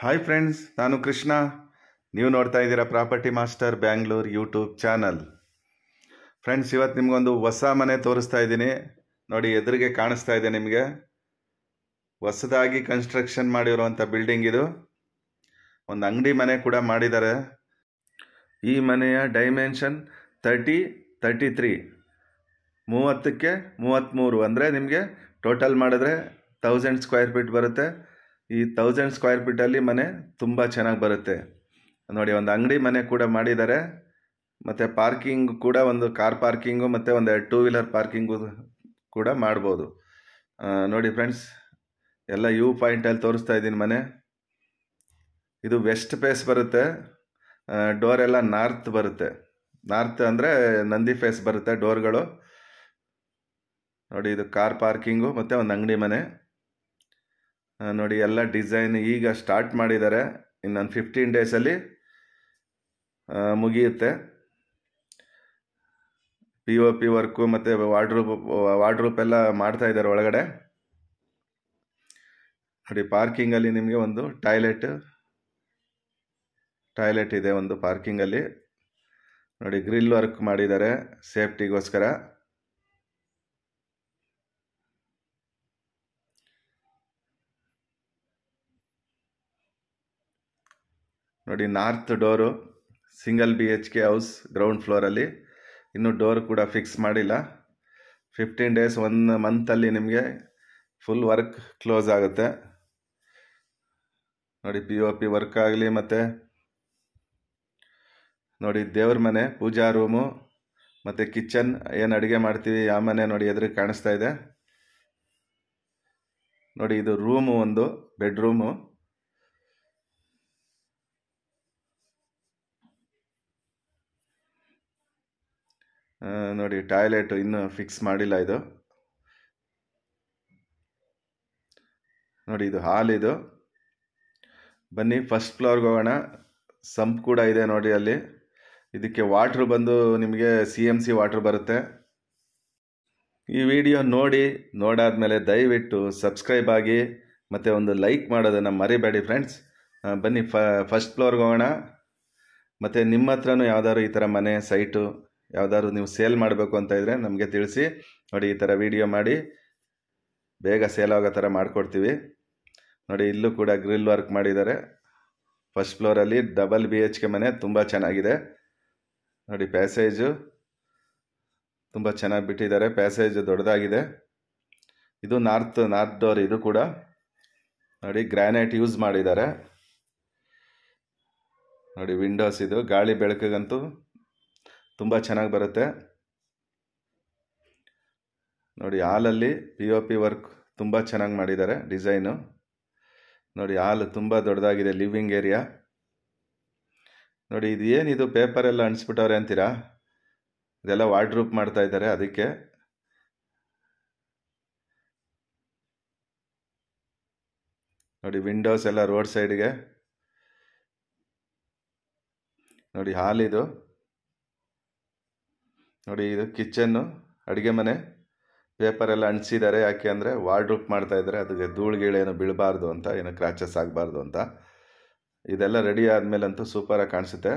hi friends ನಾನು ಕೃಷ್ಣ ನೀವು ನೋಡ್ತಾ ಇದ್ದೀರಾ property master Bangalore YouTube channel friends ಇವತ್ತು ನಿಮಗೊಂದು ಹೊಸ ಮನೆ ತೋರಿಸ್ತಾ ಇದ್ದೀನಿ ನೋಡಿ ಎದುರಿಗೆ ಕಾಣಿಸ್ತಾ ಇದೆ ನಿಮಗೆ ಹೊಸದಾಗಿ ಕನ್ಸ್ಟ್ರಕ್ಷನ್ ಮಾಡಿರುವಂಥ ಬಿಲ್ಡಿಂಗ್ ಇದು ಒಂದು ಅಂಗಡಿ ಮನೆ ಕೂಡ ಮಾಡಿದ್ದಾರೆ ಈ ಮನೆಯ ಡೈಮೆನ್ಷನ್ ತರ್ಟಿ ತರ್ಟಿ ತ್ರೀ ಮೂವತ್ತಕ್ಕೆ ಮೂವತ್ತ್ಮೂರು ಅಂದರೆ ನಿಮಗೆ ಟೋಟಲ್ ಮಾಡಿದ್ರೆ ತೌಸಂಡ್ ಸ್ಕ್ವೇರ್ ಫೀಟ್ ಬರುತ್ತೆ ಈ ತೌಸಂಡ್ ಸ್ಕ್ವೇರ್ ಫೀಟಲ್ಲಿ ಮನೆ ತುಂಬ ಚೆನ್ನಾಗಿ ಬರುತ್ತೆ ನೋಡಿ ಒಂದು ಅಂಗಡಿ ಮನೆ ಕೂಡ ಮಾಡಿದ್ದಾರೆ ಮತ್ತು ಪಾರ್ಕಿಂಗ್ ಕೂಡ ಒಂದು ಕಾರ್ ಪಾರ್ಕಿಂಗು ಮತ್ತು ಒಂದು ಟೂ ವೀಲರ್ ಪಾರ್ಕಿಂಗು ಕೂಡ ಮಾಡ್ಬೋದು ನೋಡಿ ಫ್ರೆಂಡ್ಸ್ ಎಲ್ಲ ಯೂ ಪಾಯಿಂಟಲ್ಲಿ ತೋರಿಸ್ತಾ ಇದ್ದೀನಿ ಮನೆ ಇದು ವೆಸ್ಟ್ ಫೇಸ್ ಬರುತ್ತೆ ಡೋರ್ ಎಲ್ಲ ನಾರ್ತ್ ಬರುತ್ತೆ ನಾರ್ತ್ ಅಂದರೆ ನಂದಿ ಫೇಸ್ ಬರುತ್ತೆ ಡೋರ್ಗಳು ನೋಡಿ ಇದು ಕಾರ್ ಪಾರ್ಕಿಂಗು ಮತ್ತು ಒಂದು ಅಂಗಡಿ ಮನೆ ನೋಡಿ ಎಲ್ಲ ಡಿಸೈನ್ ಈಗ ಸ್ಟಾರ್ಟ್ ಮಾಡಿದ್ದಾರೆ ಇನ್ನೊಂದು ಫಿಫ್ಟೀನ್ ಡೇಸಲ್ಲಿ ಮುಗಿಯುತ್ತೆ ಪಿ ಒ ಪಿ ವರ್ಕು ಮತ್ತು ವಾರ್ಡ್ರೂಪ್ ವಾರ್ಡ್ರೂಪ್ ಎಲ್ಲ ಮಾಡ್ತಾ ಇದ್ದಾರೆ ಒಳಗಡೆ ನೋಡಿ ಪಾರ್ಕಿಂಗಲ್ಲಿ ನಿಮಗೆ ಒಂದು ಟಾಯ್ಲೆಟ್ ಟಾಯ್ಲೆಟ್ ಇದೆ ಒಂದು ಪಾರ್ಕಿಂಗಲ್ಲಿ ನೋಡಿ ಗ್ರಿಲ್ ವರ್ಕ್ ಮಾಡಿದ್ದಾರೆ ಸೇಫ್ಟಿಗೋಸ್ಕರ ನೋಡಿ north door single B H K house ground ಫ್ಲೋರಲ್ಲಿ ಇನ್ನೂ ಡೋರ್ ಕೂಡ ಫಿಕ್ಸ್ ಮಾಡಿಲ್ಲ ಫಿಫ್ಟೀನ್ ಡೇಸ್ ಒನ್ ಮಂತಲ್ಲಿ ನಿಮಗೆ ಫುಲ್ ವರ್ಕ್ ಕ್ಲೋಸ್ ಆಗುತ್ತೆ ನೋಡಿ ಪಿ ಒ ಪಿ ವರ್ಕ್ ಆಗಲಿ ಮತ್ತು ನೋಡಿ ದೇವ್ರ ಮನೆ ಪೂಜಾ ರೂಮು ಮತ್ತು ಕಿಚನ್ ಏನು ಅಡುಗೆ ಮಾಡ್ತೀವಿ ಆ ಮನೆ ನೋಡಿ ಎದುರು ಕಾಣಿಸ್ತಾ ಇದೆ ನೋಡಿ ಇದು ರೂಮು ಒಂದು ಬೆಡ್ರೂಮು ನೋಡಿ ಟಾಯ್ಲೆಟ್ ಇನ್ನೂ ಫಿಕ್ಸ್ ಮಾಡಿಲ್ಲ ಇದು ನೋಡಿ ಇದು ಹಾಲ್ ಇದು ಬನ್ನಿ ಫಸ್ಟ್ ಫ್ಲೋರ್ಗೆ ಹೋಗೋಣ ಸಂಪ್ ಕೂಡ ಇದೆ ನೋಡಿ ಅಲ್ಲಿ ಇದಕ್ಕೆ ವಾಟ್ರ್ ಬಂದು ನಿಮಗೆ ಸಿ ಎಮ್ ಸಿ ವಾಟ್ರ್ ಬರುತ್ತೆ ಈ ವಿಡಿಯೋ ನೋಡಿ ನೋಡಾದ ಮೇಲೆ ದಯವಿಟ್ಟು ಸಬ್ಸ್ಕ್ರೈಬ್ ಆಗಿ ಮತ್ತು ಒಂದು ಲೈಕ್ ಮಾಡೋದನ್ನು ಮರಿಬೇಡಿ ಫ್ರೆಂಡ್ಸ್ ಬನ್ನಿ ಫ ಫಸ್ಟ್ ಫ್ಲೋರ್ಗೆ ಹೋಗೋಣ ಮತ್ತು ನಿಮ್ಮ ಹತ್ರನೂ ಯಾವುದಾದ್ರು ಈ ಥರ ಮನೆ ಸೈಟು ಯಾವುದಾದ್ರು ನೀವು ಸೇಲ್ ಮಾಡಬೇಕು ಅಂತ ಇದ್ದರೆ ನಮಗೆ ತಿಳಿಸಿ ನೋಡಿ ಈ ಥರ ವಿಡಿಯೋ ಮಾಡಿ ಬೇಗ ಸೇಲ್ ಆಗೋ ಥರ ಮಾಡಿಕೊಡ್ತೀವಿ ನೋಡಿ ಇಲ್ಲೂ ಕೂಡ ಗ್ರಿಲ್ ವರ್ಕ್ ಮಾಡಿದ್ದಾರೆ ಫಸ್ಟ್ ಫ್ಲೋರಲ್ಲಿ ಡಬಲ್ ಬಿ ಎಚ್ ಕೆ ಮನೆ ತುಂಬ ಚೆನ್ನಾಗಿದೆ ನೋಡಿ ಪ್ಯಾಸೇಜು ತುಂಬ ಚೆನ್ನಾಗಿ ಬಿಟ್ಟಿದ್ದಾರೆ ಪ್ಯಾಸೇಜು ದೊಡ್ಡದಾಗಿದೆ ಇದು ನಾರ್ತ್ ನಾರ್ತ್ ಡೋರ್ ಇದು ಕೂಡ ನೋಡಿ ಗ್ರ್ಯಾನೈಟ್ ಯೂಸ್ ಮಾಡಿದ್ದಾರೆ ನೋಡಿ ವಿಂಡೋಸ್ ಇದು ಗಾಳಿ ಬೆಳಕಿಗಂತೂ ತುಂಬ ಚೆನ್ನಾಗಿ ಬರುತ್ತೆ ನೋಡಿ ಹಾಲಲ್ಲಿ ಪಿ ಒ ಪಿ ವರ್ಕ್ ತುಂಬ ಚೆನ್ನಾಗಿ ಮಾಡಿದ್ದಾರೆ ಡಿಸೈನು ನೋಡಿ ಹಾಲು ತುಂಬ ದೊಡ್ಡದಾಗಿದೆ ಲಿವಿಂಗ್ ಏರಿಯಾ ನೋಡಿ ಇದು ಏನಿದು ಪೇಪರೆಲ್ಲ ಅಂಟಿಸ್ಬಿಟ್ಟವ್ರೆ ಅಂತೀರಾ ಇದೆಲ್ಲ ವಾರ್ಡ್ರೂಪ್ ಮಾಡ್ತಾ ಇದ್ದಾರೆ ಅದಕ್ಕೆ ನೋಡಿ ವಿಂಡೋಸ್ ಎಲ್ಲ ರೋಡ್ ಸೈಡ್ಗೆ ನೋಡಿ ಹಾಲಿದು ನೋಡಿ ಇದು ಕಿಚನ್ನು ಅಡುಗೆ ಮನೆ ಪೇಪರೆಲ್ಲ ಅಂಟಿಸಿದ್ದಾರೆ ಯಾಕೆ ಅಂದರೆ ವಾರ್ಡ್ರೂಪ್ ಮಾಡ್ತಾಯಿದ್ದಾರೆ ಅದಕ್ಕೆ ಧೂಳು ಧೂಳುಗೀಳೇನು ಬೀಳಬಾರ್ದು ಅಂತ ಏನು ಕ್ರಾಚಸ್ ಆಗಬಾರ್ದು ಅಂತ ಇದೆಲ್ಲ ರೆಡಿ ಆದಮೇಲಂತೂ ಸೂಪರಾಗಿ ಕಾಣಿಸುತ್ತೆ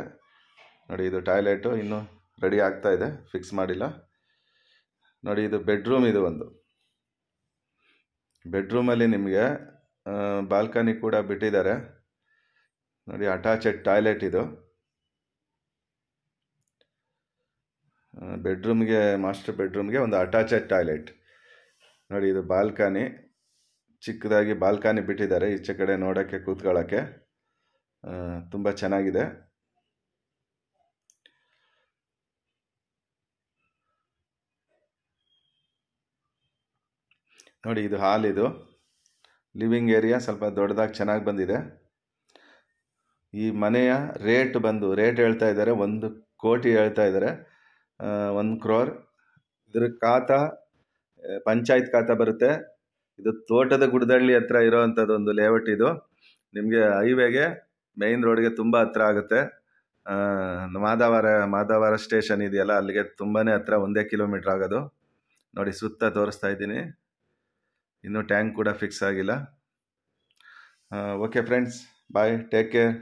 ನೋಡಿ ಇದು ಟಾಯ್ಲೆಟು ಇನ್ನೂ ರೆಡಿ ಆಗ್ತಾ ಇದೆ ಫಿಕ್ಸ್ ಮಾಡಿಲ್ಲ ನೋಡಿ ಇದು ಬೆಡ್ರೂಮ್ ಇದು ಒಂದು ಬೆಡ್ರೂಮಲ್ಲಿ ನಿಮಗೆ ಬಾಲ್ಕನಿ ಕೂಡ ಬಿಟ್ಟಿದ್ದಾರೆ ನೋಡಿ ಅಟ್ಯಾಚೆಡ್ ಟಾಯ್ಲೆಟ್ ಇದು ಬೆಡ್ರೂಮ್ಗೆ ಮಾಸ್ಟರ್ ಬೆಡ್ರೂಮ್ಗೆ ಒಂದು ಅಟ್ಯಾಚೆಡ್ ಟಾಯ್ಲೆಟ್ ನೋಡಿ ಇದು ಬಾಲ್ಕನಿ ಚಿಕ್ಕದಾಗಿ ಬಾಲ್ಕನಿ ಬಿಟ್ಟಿದ್ದಾರೆ ಈಚೆ ಕಡೆ ನೋಡೋಕ್ಕೆ ಕೂತ್ಕೊಳ್ಳೋಕ್ಕೆ ತುಂಬ ಚೆನ್ನಾಗಿದೆ ನೋಡಿ ಇದು ಹಾಲ್ ಇದು ಲಿವಿಂಗ್ ಏರಿಯಾ ಸ್ವಲ್ಪ ದೊಡ್ಡದಾಗಿ ಚೆನ್ನಾಗಿ ಬಂದಿದೆ ಈ ಮನೆಯ ರೇಟ್ ಬಂದು ರೇಟ್ ಹೇಳ್ತಾ ಇದ್ದಾರೆ ಒಂದು ಕೋಟಿ ಹೇಳ್ತಾ ಇದ್ದಾರೆ ಒಂದು ಕ್ರೋರ್ ಇದರ ಕಾತ ಪಂಚಾಯತ್ ಖಾತಾ ಬರುತ್ತೆ ಇದು ತೋಟದ ಗುಡದಳ್ಳಿ ಹತ್ರ ಇರೋವಂಥದ್ದು ಒಂದು ಲೇಔಟ್ ಇದು ನಿಮಗೆ ಹೈವೇಗೆ ಮೇಯ್ನ್ ರೋಡ್ಗೆ ತುಂಬ ಹತ್ರ ಆಗುತ್ತೆ ಮಾದಾವರ ಮಾದಾವರ ಸ್ಟೇಷನ್ ಇದೆಯಲ್ಲ ಅಲ್ಲಿಗೆ ತುಂಬಾ ಹತ್ರ ಒಂದೇ ಕಿಲೋಮೀಟ್ರ್ ಆಗೋದು ನೋಡಿ ಸುತ್ತ ತೋರಿಸ್ತಾ ಇದ್ದೀನಿ ಇನ್ನೂ ಟ್ಯಾಂಕ್ ಕೂಡ ಫಿಕ್ಸ್ ಆಗಿಲ್ಲ okay friends bye take care